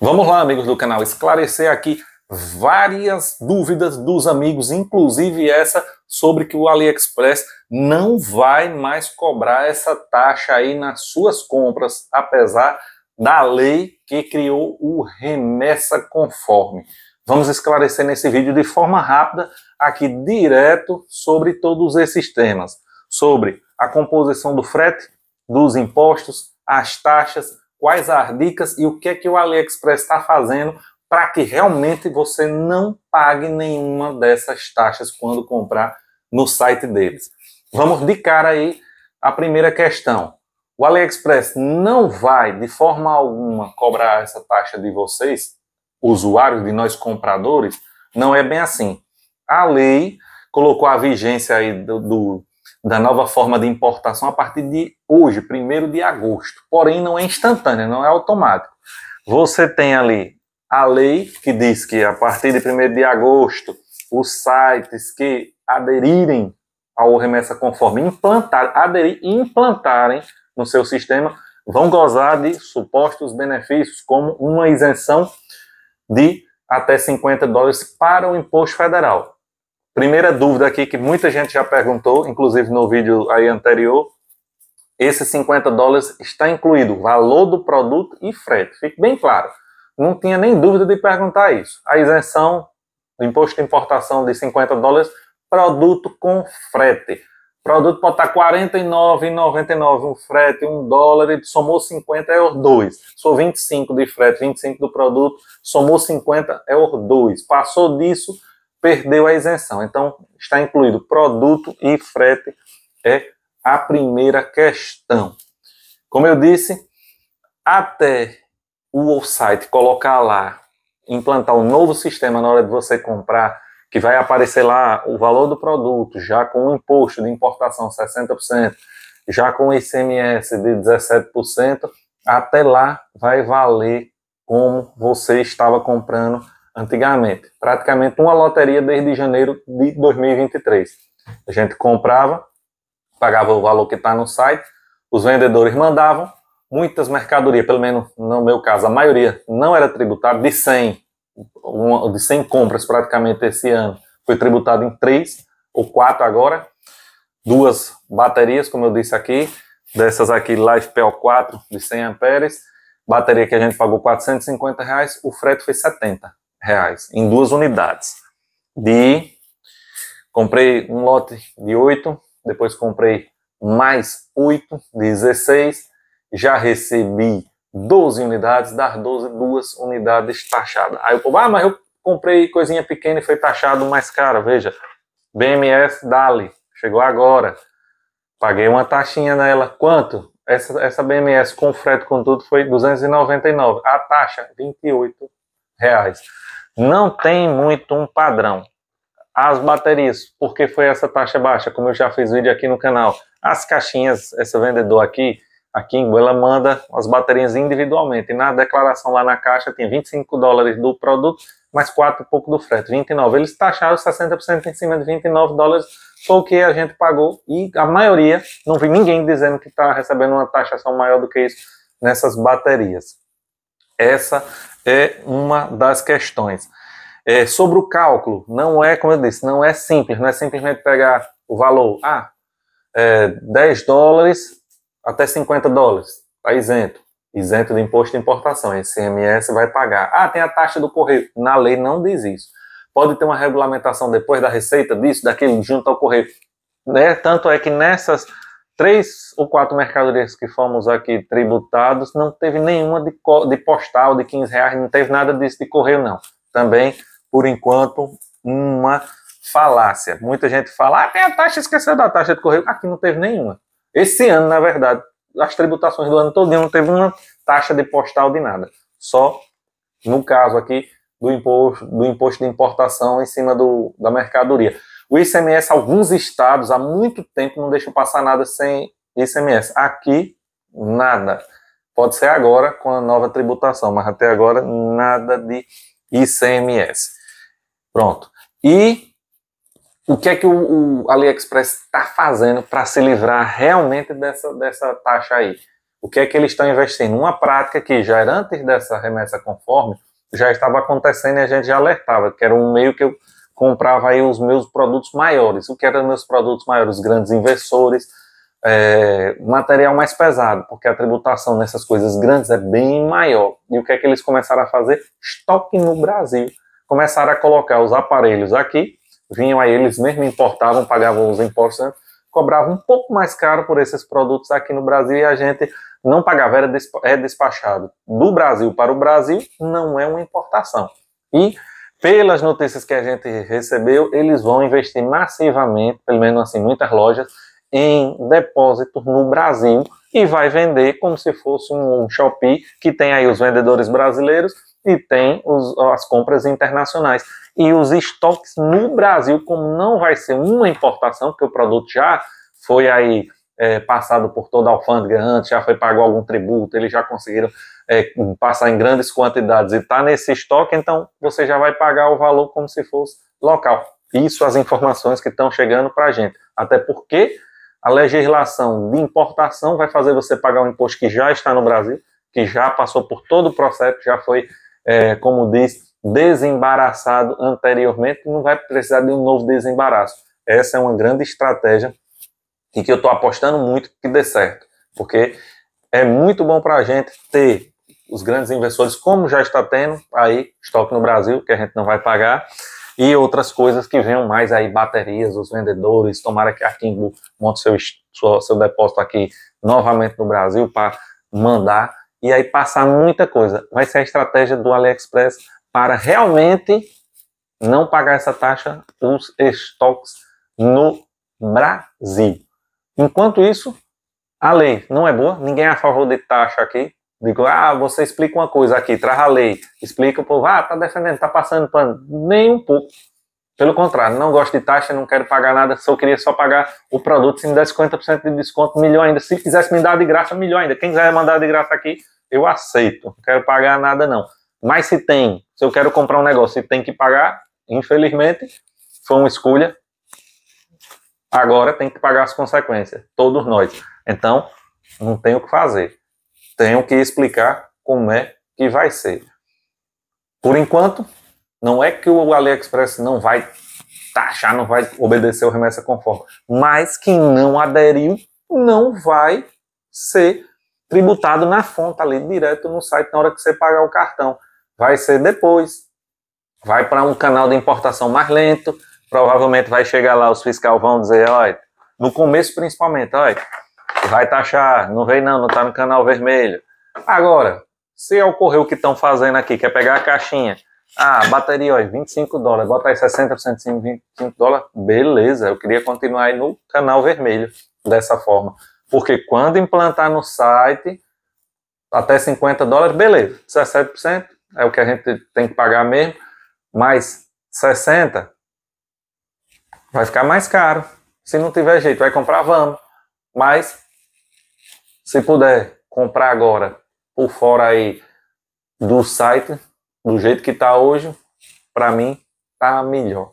Vamos lá, amigos do canal, esclarecer aqui várias dúvidas dos amigos, inclusive essa sobre que o AliExpress não vai mais cobrar essa taxa aí nas suas compras, apesar da lei que criou o remessa conforme. Vamos esclarecer nesse vídeo de forma rápida, aqui direto, sobre todos esses temas. Sobre a composição do frete, dos impostos, as taxas, quais as dicas e o que é que o AliExpress está fazendo para que realmente você não pague nenhuma dessas taxas quando comprar no site deles. Vamos de cara aí a primeira questão. O AliExpress não vai de forma alguma cobrar essa taxa de vocês, usuários, de nós compradores? Não é bem assim. A lei colocou a vigência aí do, do da nova forma de importação a partir de hoje, 1 de agosto. Porém, não é instantânea, não é automático. Você tem ali a lei que diz que a partir de 1 de agosto, os sites que aderirem ao remessa conforme implantar, aderir e implantarem no seu sistema vão gozar de supostos benefícios, como uma isenção de até 50 dólares para o imposto federal. Primeira dúvida aqui que muita gente já perguntou, inclusive no vídeo aí anterior, esse 50 dólares está incluído o valor do produto e frete. Fique bem claro. Não tinha nem dúvida de perguntar isso. A isenção do imposto de importação de 50 dólares, produto com frete. O produto pode estar 49,99 um frete, 1 dólar, ele somou 50 é os 2. Sou 25 de frete, 25 do produto, somou 50 é os 2. Passou disso, perdeu a isenção. Então, está incluído produto e frete, é a primeira questão. Como eu disse, até o site colocar lá, implantar um novo sistema na hora de você comprar, que vai aparecer lá o valor do produto, já com o imposto de importação 60%, já com o ICMS de 17%, até lá vai valer como você estava comprando antigamente, praticamente uma loteria desde janeiro de 2023. A gente comprava, pagava o valor que está no site, os vendedores mandavam, muitas mercadorias, pelo menos no meu caso, a maioria não era tributada, de 100, uma, de 100 compras praticamente esse ano, foi tributado em 3 ou 4 agora, duas baterias, como eu disse aqui, dessas aqui, Life PO4 de 100 amperes, bateria que a gente pagou 450 reais, o frete foi 70 reais em duas unidades. De comprei um lote de 8, depois comprei mais 8, 16, já recebi 12 unidades, das 12, duas unidades taxadas. Aí eu povo, ah, mas eu comprei coisinha pequena e foi taxado mais caro. Veja, BMS Dali, chegou agora. Paguei uma taxinha nela. Quanto? Essa, essa BMS com frete, com tudo, foi 299. A taxa, 28 reais. Não tem muito um padrão. As baterias, porque foi essa taxa baixa, como eu já fiz vídeo aqui no canal. As caixinhas, esse vendedor aqui, a Kimbo, ela manda as baterias individualmente. E na declaração lá na caixa tem 25 dólares do produto, mais 4 e pouco do frete, 29. Eles taxaram 60% em cima de 29 dólares, foi o que a gente pagou. E a maioria, não vi ninguém dizendo que está recebendo uma taxação maior do que isso nessas baterias. Essa é uma das questões. É, sobre o cálculo, não é, como eu disse, não é simples, não é simplesmente pegar o valor, ah, é, 10 dólares até 50 dólares, está isento, isento de imposto de importação, ICMS vai pagar. Ah, tem a taxa do correio, na lei não diz isso. Pode ter uma regulamentação depois da receita disso, daquele junto ao correio. Né? Tanto é que nessas três ou quatro mercadorias que fomos aqui tributados, não teve nenhuma de, de postal de 15 reais, não teve nada disso de correio, não. Também, por enquanto, uma falácia. Muita gente fala, ah, tem a taxa, esqueceu da taxa de correio. Aqui não teve nenhuma. Esse ano, na verdade, as tributações do ano todo não teve uma taxa de postal de nada. Só no caso aqui do imposto, do imposto de importação em cima do, da mercadoria. O ICMS, alguns estados há muito tempo não deixam passar nada sem ICMS. Aqui, nada. Pode ser agora com a nova tributação, mas até agora nada de ICMS. Pronto. E o que é que o, o AliExpress está fazendo para se livrar realmente dessa, dessa taxa aí? O que é que eles estão investindo? Uma prática que já era antes dessa remessa conforme, já estava acontecendo e a gente já alertava, que era um meio que eu comprava aí os meus produtos maiores. O que eram meus produtos maiores? Grandes investidores, é, material mais pesado, porque a tributação nessas coisas grandes é bem maior. E o que é que eles começaram a fazer? Estoque no Brasil. Começaram a colocar os aparelhos aqui, vinham aí, eles mesmo importavam, pagavam os impostos, né? cobravam um pouco mais caro por esses produtos aqui no Brasil e a gente não pagava, era é despachado do Brasil para o Brasil, não é uma importação. E pelas notícias que a gente recebeu, eles vão investir massivamente, pelo menos assim, muitas lojas, em depósitos no Brasil e vai vender como se fosse um Shopee que tem aí os vendedores brasileiros e tem os, as compras internacionais. E os estoques no Brasil, como não vai ser uma importação, porque o produto já foi aí é, passado por toda a alfândega antes, já foi pago algum tributo, eles já conseguiram é, passar em grandes quantidades e está nesse estoque, então você já vai pagar o valor como se fosse local. Isso as informações que estão chegando para a gente. Até porque a legislação de importação vai fazer você pagar um imposto que já está no Brasil, que já passou por todo o processo, já foi, é, como diz, desembaraçado anteriormente, não vai precisar de um novo desembaraço. Essa é uma grande estratégia e que eu estou apostando muito que dê certo, porque é muito bom para a gente ter os grandes investidores, como já está tendo aí estoque no Brasil, que a gente não vai pagar, e outras coisas que venham mais aí, baterias, os vendedores, tomara que a Kimbo monte seu, sua, seu depósito aqui novamente no Brasil para mandar, e aí passar muita coisa. Vai ser a estratégia do AliExpress para realmente não pagar essa taxa os estoques no Brasil. Enquanto isso, a lei não é boa, ninguém é a favor de taxa aqui. Digo, ah, você explica uma coisa aqui, traz a lei, explica o povo, ah, tá defendendo, tá passando pano. Nem um pouco. Pelo contrário, não gosto de taxa, não quero pagar nada, só queria só pagar o produto. Se me der 50% de desconto, melhor ainda. Se quisesse me dar de graça, melhor ainda. Quem quiser mandar de graça aqui, eu aceito. Não quero pagar nada, não. Mas se tem, se eu quero comprar um negócio e tem que pagar, infelizmente, foi uma escolha, agora tem que pagar as consequências, todos nós. Então, não tem o que fazer. Tenho que explicar como é que vai ser. Por enquanto, não é que o AliExpress não vai taxar, não vai obedecer o remessa conforme, mas quem não aderiu não vai ser tributado na fonte ali direto no site na hora que você pagar o cartão. Vai ser depois. Vai para um canal de importação mais lento, provavelmente vai chegar lá, os fiscais vão dizer, olha, no começo principalmente, olha, vai taxar, não vem não, não tá no canal vermelho. Agora, se ocorrer o que estão fazendo aqui, que é pegar a caixinha, ah, bateria, olha, 25 dólares, bota aí 60% de 25 dólares, beleza, eu queria continuar aí no canal vermelho, dessa forma. Porque quando implantar no site, até 50 dólares, beleza, 17% é o que a gente tem que pagar mesmo, mas 60% vai ficar mais caro. Se não tiver jeito, vai comprar, vamos. Mas, se puder comprar agora, por fora aí do site, do jeito que tá hoje, para mim, tá melhor.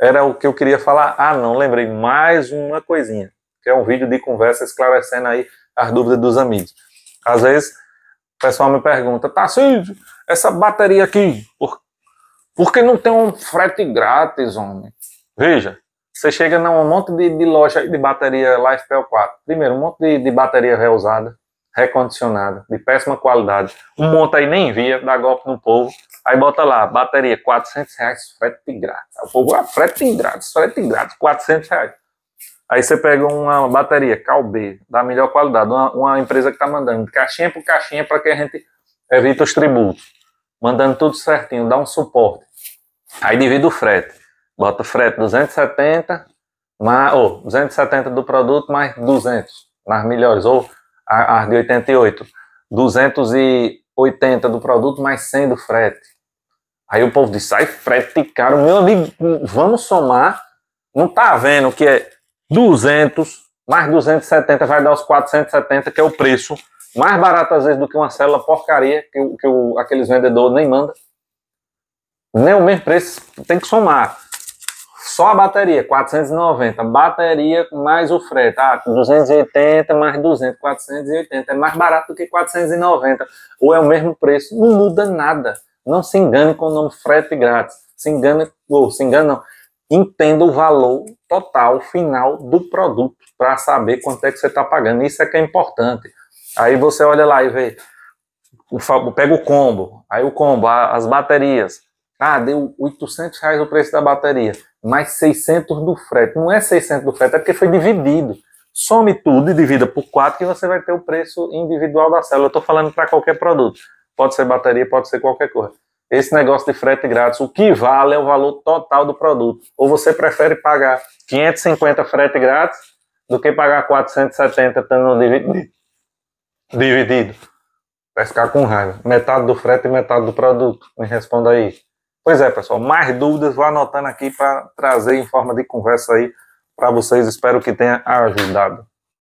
Era o que eu queria falar. Ah, não, lembrei mais uma coisinha, que é um vídeo de conversa esclarecendo aí as dúvidas dos amigos. Às vezes, o pessoal me pergunta, tá, Cid, essa bateria aqui, por, por que não tem um frete grátis, homem? Veja, você chega num monte de, de loja de bateria Lifepel 4. Primeiro, um monte de, de bateria reusada, recondicionada, de péssima qualidade. Um monte aí nem via, dá golpe no povo. Aí bota lá, bateria, 400 reais, frete grátis. O povo, ah, frete grátis, frete grátis, 400 reais. Aí você pega uma bateria Calbe, da melhor qualidade, uma, uma empresa que está mandando caixinha por caixinha para que a gente evite os tributos. Mandando tudo certinho, dá um suporte. Aí divide o frete. Bota frete 270, mais, ou 270 do produto mais 200 nas melhores, ou as de 88. 280 do produto mais 100 do frete. Aí o povo diz, sai frete caro. Meu amigo, vamos somar. Não tá vendo que é 200 mais 270 vai dar os 470, que é o preço mais barato às vezes do que uma célula porcaria que, que o, aqueles vendedores nem manda. Nem o mesmo preço, tem que somar. Só a bateria, 490. Bateria mais o frete, ah, 280 mais 200, 480. É mais barato do que 490. Ou é o mesmo preço. Não muda nada. Não se engane com o nome frete grátis. Se engane, ou se engane não. Entenda o valor total, final do produto para saber quanto é que você está pagando. Isso é que é importante. Aí você olha lá e vê, pega o combo, aí o combo, as baterias, ah, deu 800 reais o preço da bateria, mais 600 do frete. Não é 600 do frete, é porque foi dividido. Some tudo e divida por 4 que você vai ter o preço individual da célula. Eu estou falando para qualquer produto. Pode ser bateria, pode ser qualquer coisa. Esse negócio de frete grátis, o que vale é o valor total do produto. Ou você prefere pagar 550 frete grátis do que pagar 470 tendo dividido. dividido. Vai ficar com raiva. Metade do frete e metade do produto. Me responda aí. Pois é, pessoal, mais dúvidas, vou anotando aqui para trazer em forma de conversa aí para vocês. Espero que tenha ajudado.